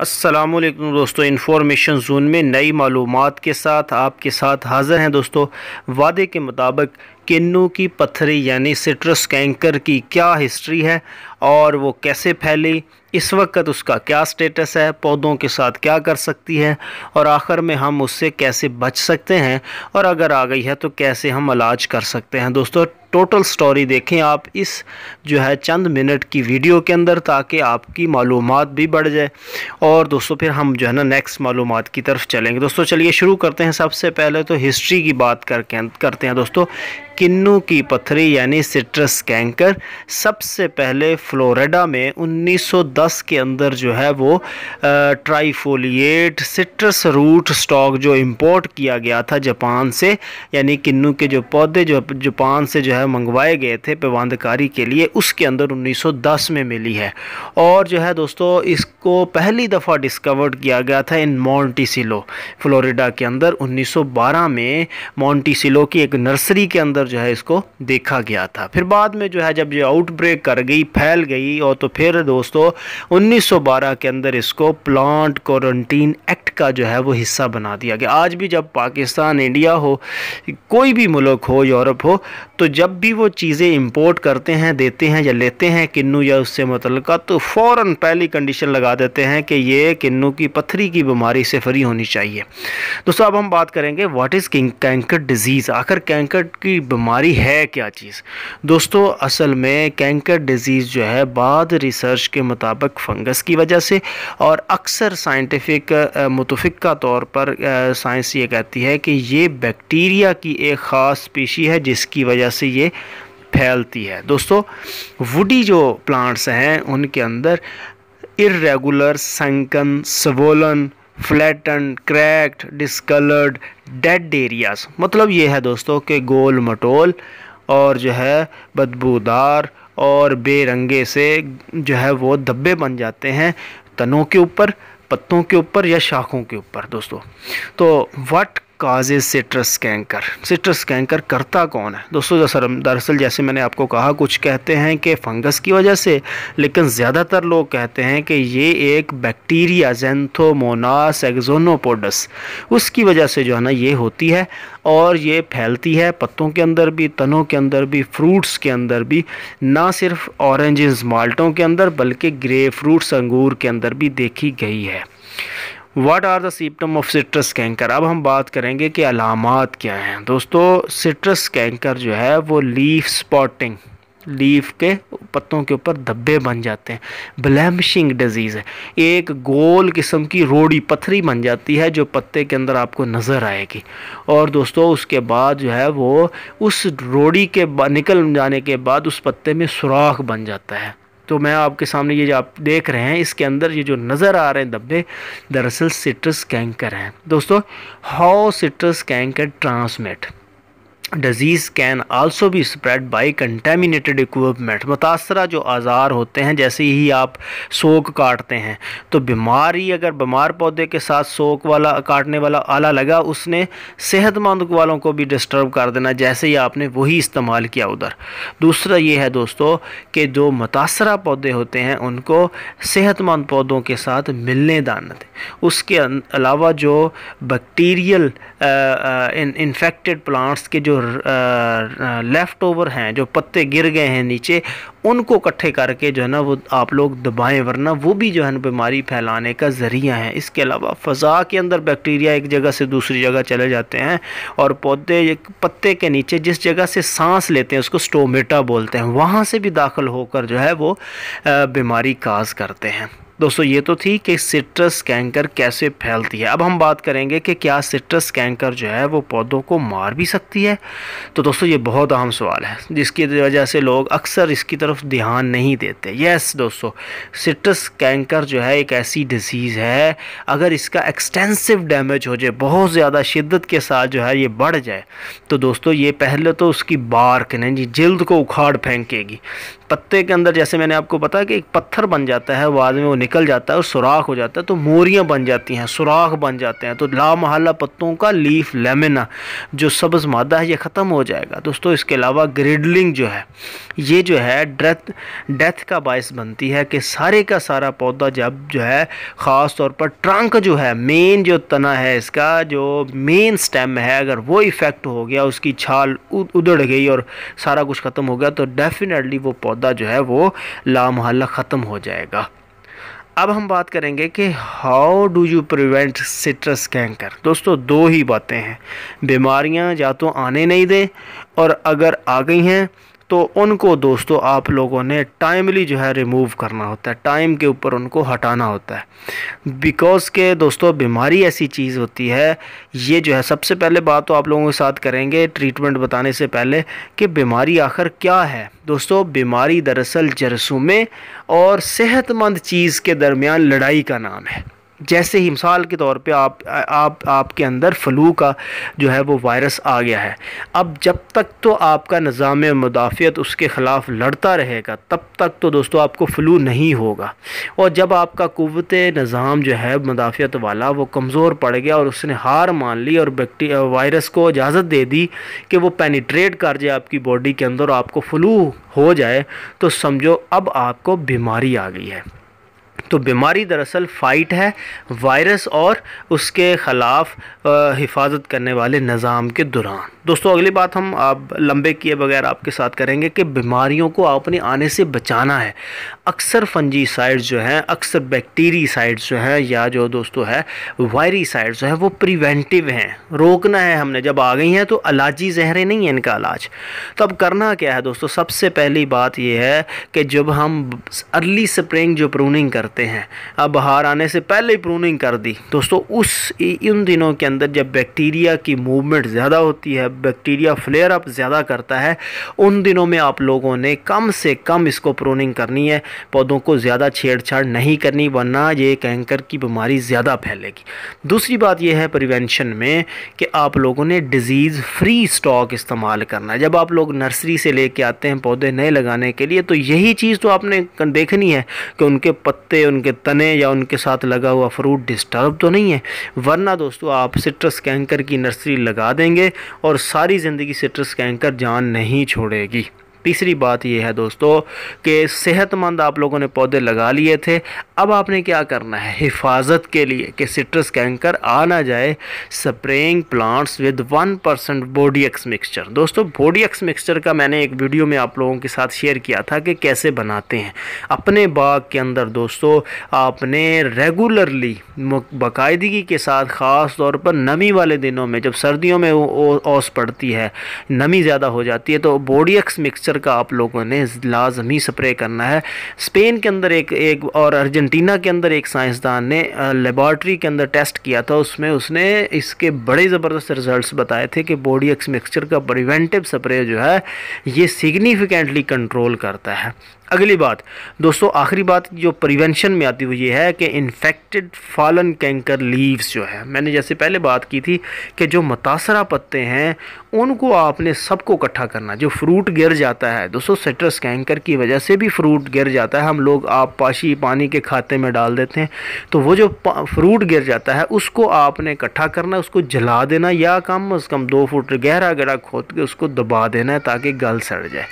असलम दोस्तों information zone में नई मालूम के साथ आपके साथ हाज़िर हैं दोस्तों वादे के मुताबिक किन्नू की पथरी यानी सिट्रस कैंकर की क्या हिस्ट्री है और वो कैसे फैली इस वक्त उसका क्या स्टेटस है पौधों के साथ क्या कर सकती है और आखिर में हम उससे कैसे बच सकते हैं और अगर आ गई है तो कैसे हम इलाज कर सकते हैं दोस्तों टोटल स्टोरी देखें आप इस जो है चंद मिनट की वीडियो के अंदर ताकि आपकी मालूम भी बढ़ जाए और दोस्तों फिर हम जो है ना नेक्स्ट मालूम की तरफ चलेंगे दोस्तों चलिए शुरू करते हैं सबसे पहले तो हिस्ट्री की बात करके करते हैं दोस्तों किन्नू की पथरी यानी सिट्रस कैंकर सबसे पहले फ्लोरिडा में 1910 के अंदर जो है वो ट्राइफोलिएट सिट्रस रूट स्टॉक जो इंपोर्ट किया गया था जापान से यानी किन्नू के जो पौधे जो जापान से जो है मंगवाए गए थे पेवानकारी के लिए उसके अंदर 1910 में मिली है और जो है दोस्तों इसको पहली दफ़ा डिस्कवर्ड किया गया था इन मॉन्टीसिलो फ्लोरिडा के अंदर उन्नीस में मॉन्टीसिलो की एक नर्सरी के अंदर अंदर जो है इसको देखा गया था फिर बाद में जो है जब ये आउटब्रेक कर गई फैल गई और तो फिर दोस्तों 1912 के अंदर इसको प्लांट क्वारंटीन एक्ट का जो है वो हिस्सा बना दिया गया आज भी जब पाकिस्तान इंडिया हो कोई भी मुल्क हो यूरोप हो तो जब भी वो चीज़ें इम्पोर्ट करते हैं देते हैं या लेते हैं किन्नू या उससे मुतल तो फ़ौर पहली कंडीशन लगा देते हैं कि ये किन्नू की पत्थरी की बीमारी से फ्री होनी चाहिए दोस्तों अब हम बात करेंगे व्हाट इज़ कैंकर डिजीज़ आखिर कैंकर की बीमारी है क्या चीज़ दोस्तों असल में कैंकर डिज़ीज़ जो है बाद रिसर्च के मुताबिक फंगस की वजह से और अक्सर साइंटिफिक मुतफ़ा तौर पर साइंस ये कहती है कि ये बैक्टीरिया की एक ख़ास स्पीशी है जिसकी वजह से ये फैलती है दोस्तों वुडी जो प्लांट्स हैं उनके अंदर irregular sunken swollen flatten cracked discoloured dead areas मतलब ये है दोस्तों कि गोल मटोल और जो है बदबूदार और बेरंगे से जो है वो धब्बे बन जाते हैं तनों के ऊपर पत्तों के ऊपर या शाखों के ऊपर दोस्तों तो what causes citrus canker citrus canker करता कौन है दोस्तों दरअसल जैसे मैंने आपको कहा कुछ कहते हैं कि फंगस की वजह से लेकिन ज़्यादातर लोग कहते हैं कि ये एक बैक्टीरिया जेंथोमोनास एग्जोनोपोडस उसकी वजह से जो है ना ये होती है और ये फैलती है पत्तों के अंदर भी तनों के अंदर भी फ्रूट्स के अंदर भी ना सिर्फ ऑरेंजेस माल्टों के अंदर बल्कि ग्रे फ्रूट्स अंगूर के अंदर भी देखी गई है what are the symptom of citrus canker अब हम बात करेंगे कि अलामत क्या हैं दोस्तों सिट्रस कैंकर जो है वो लीफ स्पॉटिंग लीफ के पत्तों के ऊपर धब्बे बन जाते हैं ब्लैमशिंग डिजीज़ है एक गोल किस्म की रोड़ी पथरी बन जाती है जो पत्ते के अंदर आपको नज़र आएगी और दोस्तों उसके बाद जो है वो उस रोड़ी के निकल जाने के बाद उस पत्ते में सुराख बन जाता है तो मैं आपके सामने ये जो आप देख रहे हैं इसके अंदर ये जो नज़र आ रहे हैं धब्बे दरअसल सिट्रस कैंकर हैं दोस्तों how citrus canker transmit disease can also भी स्प्रेड बाय कंटेमिनेटेड इक्वमेंट मुतासरा जो आज़ार होते हैं जैसे ही आप सोक काटते हैं तो बीमारी अगर बीमार पौधे के साथ सोक वाला काटने वाला आला लगा उसने सेहतमंद वालों को भी डिस्टर्ब कर देना जैसे ही आपने वही इस्तेमाल किया उधर दूसरा ये है दोस्तों कि जो मुतासरा पौधे होते हैं उनको सेहतमंद पौधों के साथ मिलने दान दें उसके अलावा जो बैक्टीरियल इन्फेक्टेड प्लांट्स के जो लेफ़्ट ओवर हैं जो पत्ते गिर गए हैं नीचे उनको इकट्ठे करके जो है ना वो आप लोग दबाएं वरना वो भी जो है ना बीमारी फैलाने का ज़रिया है इसके अलावा फ़ज़ा के अंदर बैक्टीरिया एक जगह से दूसरी जगह चले जाते हैं और पौधे पत्ते के नीचे जिस जगह से सांस लेते हैं उसको स्टोमेटा बोलते हैं वहाँ से भी दाखिल होकर जो है वो बीमारी काज करते हैं दोस्तों ये तो थी कि सिट्रस कैंकर कैसे फैलती है अब हम बात करेंगे कि क्या सिट्रस कैंकर जो है वो पौधों को मार भी सकती है तो दोस्तों ये बहुत अहम सवाल है जिसकी वजह से लोग अक्सर इसकी तरफ ध्यान नहीं देते यस दोस्तों सिट्रस कैंकर जो है एक ऐसी डिजीज़ है अगर इसका एक्सटेंसिव डैमेज हो जाए बहुत ज़्यादा शिद्दत के साथ जो है ये बढ़ जाए तो दोस्तों ये पहले तो उसकी बार्क ना जी जल्द को उखाड़ फेंकेगी पत्ते के अंदर जैसे मैंने आपको बताया कि एक पत्थर बन जाता है बाद में वो निकल जाता है और सुराख हो जाता है तो मोरियाँ बन जाती हैं सुराख बन जाते हैं तो लामहला पत्तों का लीफ लेमिना जो सब्ज़ मादा है ये ख़त्म हो जाएगा दोस्तों इसके अलावा ग्रिडलिंग जो है ये जो है डेथ डेथ का बायस बनती है कि सारे का सारा पौधा जब जो है ख़ास तौर पर ट्रंक जो है मेन जो तना है इसका जो मेन स्टेम है अगर वो इफ़ेक्ट हो गया उसकी छाल उधड़ गई और सारा कुछ ख़त्म हो गया तो डेफिनेटली वो सौदा जो है वो लामहल्ला ख़त्म हो जाएगा अब हम बात करेंगे कि how do you prevent citrus canker दोस्तों दो ही बातें हैं बीमारियां या तो आने नहीं दें और अगर आ गई हैं तो उनको दोस्तों आप लोगों ने टाइमली जो है रिमूव करना होता है टाइम के ऊपर उनको हटाना होता है बिकॉज़ के दोस्तों बीमारी ऐसी चीज़ होती है ये जो है सबसे पहले बात तो आप लोगों के साथ करेंगे ट्रीटमेंट बताने से पहले कि बीमारी आखिर क्या है दोस्तों बीमारी दरअसल जरसुमे और सेहतमंद चीज़ के दरमियान लड़ाई का नाम है जैसे ही मिसाल के तौर पे आप आप आपके अंदर फ्लू का जो है वो वायरस आ गया है अब जब तक तो आपका निज़ाम मुदाफ़ियत उसके ख़िलाफ़ लड़ता रहेगा तब तक तो दोस्तों आपको फ्लू नहीं होगा और जब आपका कुत निज़ाम जो है मुदाफ़ियत वाला वो कमज़ोर पड़ गया और उसने हार मान ली और बैक्टी वायरस को इजाज़त दे दी कि वो पेनीट्रेट कर जाए आपकी बॉडी के अंदर आपको फ्लू हो जाए तो समझो अब आपको बीमारी आ गई है तो बीमारी दरअसल फ़ाइट है वायरस और उसके ख़िलाफ़ हिफाजत करने वाले निज़ाम के दौरान दोस्तों अगली बात हम आप लंबे किए बगैर आपके साथ करेंगे कि बीमारियों को आपने आने से बचाना है अक्सर फंजी साइड जो हैं अक्सर बैक्टीरी साइड जो हैं या जो दोस्तों है वायरी साइड जो हैं वो प्रिवेंटिव हैं रोकना है हमने जब आ गई हैं तो अलाजी जहरे नहीं है इनका इलाज तो अब करना क्या है दोस्तों सबसे पहली बात यह है कि जब हम अर्ली स्प्रिंग जो प्रूनिंग करते करते हैं अब बाहर आने से पहले ही प्रूनिंग कर दी दोस्तों उस इन दिनों के अंदर जब बैक्टीरिया की मूवमेंट ज़्यादा होती है बैक्टीरिया फ्लेयर अप ज़्यादा करता है उन दिनों में आप लोगों ने कम से कम इसको प्रूनिंग करनी है पौधों को ज़्यादा छेड़छाड़ नहीं करनी वरना ये कैंकर की बीमारी ज़्यादा फैलेगी दूसरी बात यह है प्रिवेंशन में कि आप लोगों ने डिज़ीज़ फ्री स्टॉक इस्तेमाल करना जब आप लोग नर्सरी से लेके आते हैं पौधे नए लगाने के लिए तो यही चीज़ तो आपने देखनी है कि उनके पत्ते उनके तने या उनके साथ लगा हुआ फ्रूट डिस्टर्ब तो नहीं है वरना दोस्तों आप सिट्रस कैंकर की नर्सरी लगा देंगे और सारी ज़िंदगी सिट्रस कैंकर जान नहीं छोड़ेगी तीसरी बात यह है दोस्तों कि सेहतमंद आप लोगों ने पौधे लगा लिए थे अब आपने क्या करना है हिफाजत के लिए कि सिट्रस कैंकर आ ना जाए spraying plants with one percent Bordeaux mixture दोस्तों बोडियक्स मिक्सचर का मैंने एक वीडियो में आप लोगों के साथ शेयर किया था कि कैसे बनाते हैं अपने बाग के अंदर दोस्तों आपने रेगुलरली बाकायदगी के साथ ख़ास तौर पर नमी वाले दिनों में जब सर्दियों में ओस पड़ती है नमी ज़्यादा हो जाती है तो बोडियक्स मिक्सचर मच्छर का आप लोगों ने लाजमी स्प्रे करना है स्पेन के अंदर एक एक और अर्जेंटीना के अंदर एक साइंसदान ने लेबॉर्ट्री के अंदर टेस्ट किया था उसमें उसने इसके बड़े ज़बरदस्त रिजल्ट्स बताए थे कि बॉडी एक्स मिक्सचर का प्रिवेंटिव स्प्रे जो है ये सिग्निफिकेंटली कंट्रोल करता है अगली बात दोस्तों आखिरी बात जो प्रिवेंशन में आती हुई ये है कि इन्फेक्टेड फॉलन कैंकर लीव्स जो है मैंने जैसे पहले बात की थी कि जो मतासरा पत्ते हैं उनको आपने सबको इकट्ठा करना जो फ्रूट गिर जाता है दोस्तों सेट्रस कैंकर की वजह से भी फ्रूट गिर जाता है हम लोग आप पाशी पानी के खाते में डाल देते हैं तो वो जो फ्रूट गिर जाता है उसको आपने इकट्ठा करना उसको जला देना या कम अज़ कम दो फुट गहरा गहरा खोद के उसको दबा देना है ताकि गल सड़ जाए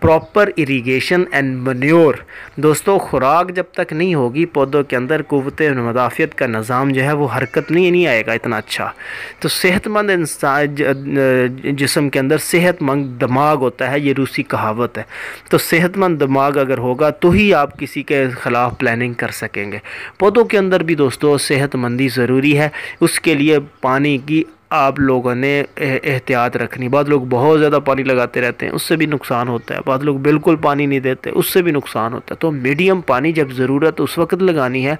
प्रॉपर इरीगेशन एंड मन्योर दोस्तों खुराक जब तक नहीं होगी पौधों के अंदर कुत मदाफ़ियत का निज़ाम जो है वो हरकत नहीं नहीं आएगा इतना अच्छा तो सेहतमंद इंसान जिसम के अंदर सेहतमंद दिमाग होता है ये रूसी कहावत है तो सेहतमंद दिमाग अगर होगा तो ही आप किसी के ख़िलाफ़ प्लानिंग कर सकेंगे पौधों के अंदर भी दोस्तों सेहतमंदी ज़रूरी है उसके लिए पानी की आप लोगों ने एहतियात रखनी बाद लोग बहुत ज़्यादा पानी लगाते रहते हैं उससे भी नुकसान होता है बाद लोग बिल्कुल पानी नहीं देते उससे भी नुकसान होता है तो मीडियम पानी जब ज़रूरत उस वक्त लगानी है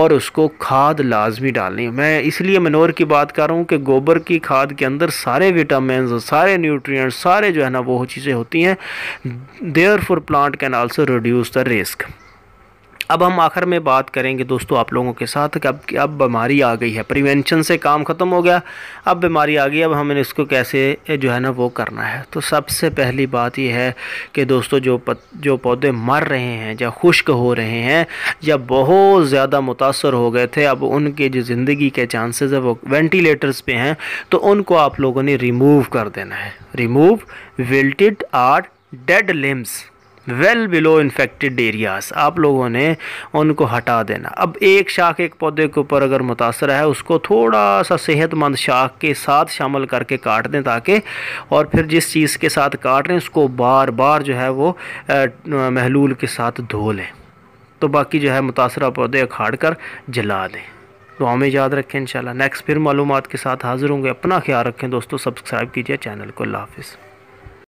और उसको खाद लाजमी डालनी है मैं इसलिए मनोर की बात कर रहा हूँ कि गोबर की खाद के अंदर सारे विटामिन सारे न्यूट्रिय सारे जो है ना वो चीज़ें होती हैं therefore plant can also reduce the risk अब हम आखिर में बात करेंगे दोस्तों आप लोगों के साथ कि अब अब बीमारी आ गई है प्रिवेंशन से काम ख़त्म हो गया अब बीमारी आ गई अब हमें इसको कैसे जो है ना वो करना है तो सबसे पहली बात यह है कि दोस्तों जो पत, जो पौधे मर रहे हैं या खुश्क हो रहे हैं या बहुत ज़्यादा मुतासर हो गए थे अब उनके जो ज़िंदगी के चांसेज है वो वेंटिलेटर्स पर हैं तो उनको आप लोगों ने रिमूव कर देना है remove wilted or dead limbs well below infected areas आप लोगों ने उनको हटा देना अब एक शाख एक पौधे के ऊपर अगर मुतासर है उसको थोड़ा सा सेहतमंद शाख के साथ शामिल करके काट दें ताकि और फिर जिस चीज़ के साथ काट रहे हैं उसको बार बार जो है वो महलूल के साथ धो लें तो बाकी जो है मुतासर पौधे अखाड़ कर जला दें तो हमें याद रखें इंशाल्लाह नेक्स्ट फिर मालूम के साथ हाज़िर होंगे अपना ख्याल रखें दोस्तों सब्सक्राइब कीजिए चैनल को अल्लाह हाफिज़